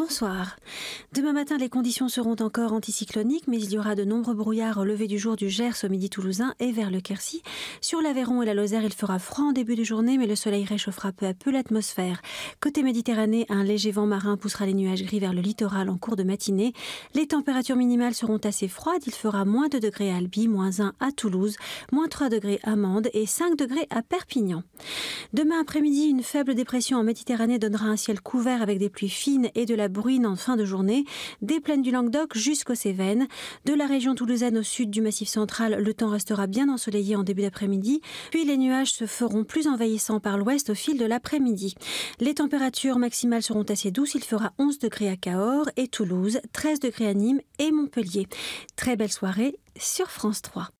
Bonsoir. Demain matin, les conditions seront encore anticycloniques, mais il y aura de nombreux brouillards au lever du jour du Gers au midi toulousain et vers le Quercy. Sur l'Aveyron et la Lozère, il fera froid en début de journée, mais le soleil réchauffera peu à peu l'atmosphère. Côté Méditerranée, un léger vent marin poussera les nuages gris vers le littoral en cours de matinée. Les températures minimales seront assez froides. Il fera moins 2 degrés à Albi, moins 1 à Toulouse, moins 3 degrés à Mende et 5 degrés à Perpignan. Demain après-midi, une faible dépression en Méditerranée donnera un ciel couvert avec des pluies fines et de la bruine en fin de journée, des plaines du Languedoc jusqu'aux Cévennes. De la région toulousaine au sud du Massif central, le temps restera bien ensoleillé en début d'après-midi, puis les nuages se feront plus envahissants par l'ouest au fil de l'après-midi. Les températures maximales seront assez douces, il fera 11 degrés à Cahors et Toulouse, 13 degrés à Nîmes et Montpellier. Très belle soirée sur France 3.